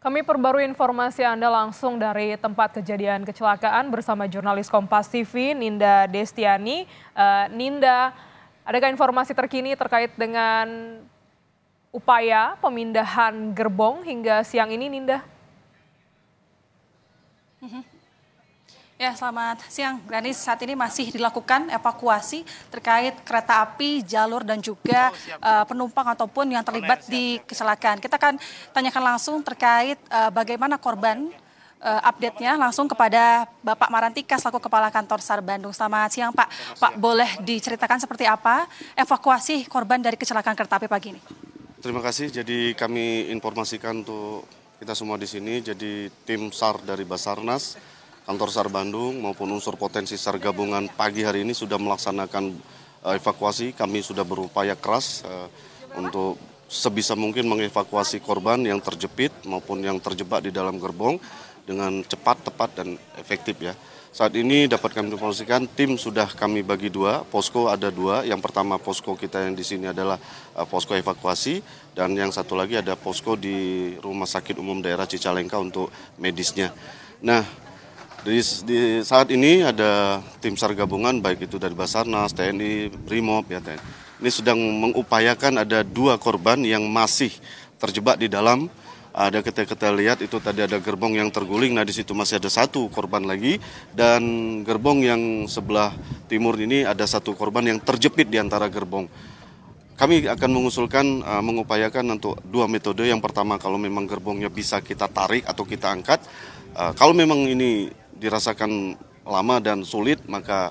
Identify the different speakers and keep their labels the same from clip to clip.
Speaker 1: Kami perbarui informasi Anda langsung dari tempat kejadian kecelakaan bersama jurnalis Kompas TV Ninda Destiani. Eh, Ninda, adakah informasi terkini terkait dengan upaya pemindahan gerbong hingga siang ini, Ninda? Mhm. Ya,
Speaker 2: selamat siang. Granis, saat ini masih dilakukan evakuasi terkait kereta api, jalur, dan juga uh, penumpang ataupun yang terlibat di kecelakaan. Kita akan tanyakan langsung terkait uh, bagaimana korban uh, update-nya langsung kepada Bapak Marantika selaku Kepala Kantor SAR Bandung. Selamat siang, Pak. Pak, boleh diceritakan seperti apa evakuasi korban dari kecelakaan kereta api pagi ini?
Speaker 3: Terima kasih. Jadi kami informasikan untuk kita semua di sini, jadi tim SAR dari Basarnas, kantor SAR Bandung maupun unsur potensi SAR gabungan pagi hari ini sudah melaksanakan eh, evakuasi. Kami sudah berupaya keras eh, untuk sebisa mungkin mengevakuasi korban yang terjepit maupun yang terjebak di dalam gerbong dengan cepat, tepat, dan efektif ya. Saat ini dapat kami informasikan tim sudah kami bagi dua, posko ada dua. Yang pertama posko kita yang di sini adalah eh, posko evakuasi dan yang satu lagi ada posko di Rumah Sakit Umum Daerah Cicalengka untuk medisnya. Nah, di, di saat ini ada tim SAR gabungan baik itu dari Basarnas, TNI, Brimob ya TNI. Ini sedang mengupayakan ada dua korban yang masih terjebak di dalam ada kita kita lihat itu tadi ada gerbong yang terguling nah di situ masih ada satu korban lagi dan gerbong yang sebelah timur ini ada satu korban yang terjepit di antara gerbong kami akan mengusulkan uh, mengupayakan untuk dua metode yang pertama kalau memang gerbongnya bisa kita tarik atau kita angkat uh, kalau memang ini dirasakan lama dan sulit maka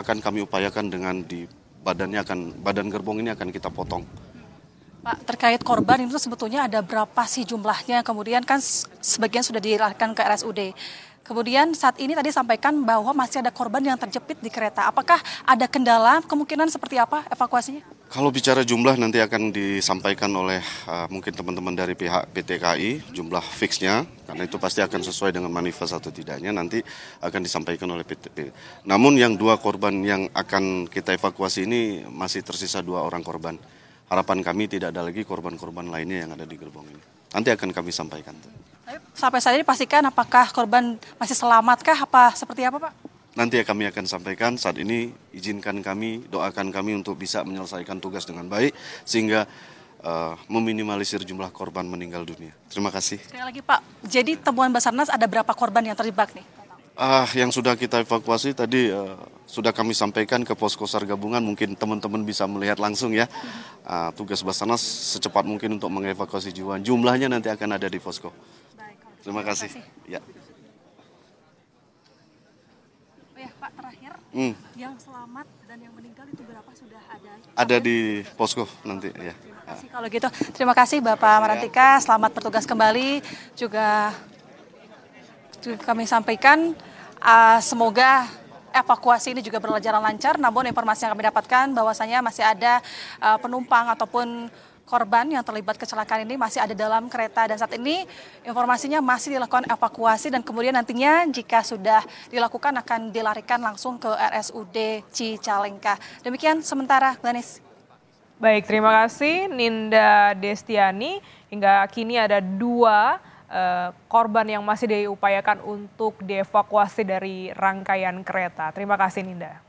Speaker 3: akan kami upayakan dengan di badannya akan badan gerbong ini akan kita potong.
Speaker 2: Pak, terkait korban itu sebetulnya ada berapa sih jumlahnya? Kemudian kan sebagian sudah dilarikan ke RSUD. Kemudian saat ini tadi sampaikan bahwa masih ada korban yang terjepit di kereta. Apakah ada kendala? Kemungkinan seperti apa evakuasinya?
Speaker 3: Kalau bicara jumlah nanti akan disampaikan oleh uh, mungkin teman-teman dari pihak PTKI jumlah fixnya karena itu pasti akan sesuai dengan manifest atau tidaknya nanti akan disampaikan oleh PT. Namun yang dua korban yang akan kita evakuasi ini masih tersisa dua orang korban. Harapan kami tidak ada lagi korban-korban lainnya yang ada di gerbong ini. Nanti akan kami sampaikan.
Speaker 2: Sampai saat ini pastikan apakah korban masih selamatkah apa seperti apa Pak?
Speaker 3: Nanti ya kami akan sampaikan saat ini izinkan kami, doakan kami untuk bisa menyelesaikan tugas dengan baik sehingga uh, meminimalisir jumlah korban meninggal dunia. Terima kasih.
Speaker 2: Sekali lagi Pak, jadi temuan Basarnas ada berapa korban yang terjebak nih?
Speaker 3: Ah, yang sudah kita evakuasi tadi uh, sudah kami sampaikan ke posko sar gabungan, mungkin teman-teman bisa melihat langsung ya. Uh, tugas Basarnas secepat mungkin untuk mengevakuasi jiwa. Jumlahnya nanti akan ada di posko. Terima kasih. Ya.
Speaker 2: Oh ya Pak terakhir, hmm. yang selamat dan yang meninggal itu berapa sudah ada?
Speaker 3: Ada di posko nanti ya. Terima
Speaker 2: kasih kalau gitu. Terima kasih Bapak ya. Marantika, selamat bertugas kembali. Juga kami sampaikan uh, semoga evakuasi ini juga berjalan lancar. Namun informasi yang kami dapatkan bahwasanya masih ada uh, penumpang ataupun korban yang terlibat kecelakaan ini masih ada dalam kereta dan saat ini informasinya masih dilakukan evakuasi dan kemudian nantinya jika sudah dilakukan akan dilarikan langsung ke RSUD Cicalengka. Demikian sementara Glenis.
Speaker 1: Baik, terima kasih Ninda Destiani. Hingga kini ada dua uh, korban yang masih diupayakan untuk dievakuasi dari rangkaian kereta. Terima kasih Ninda.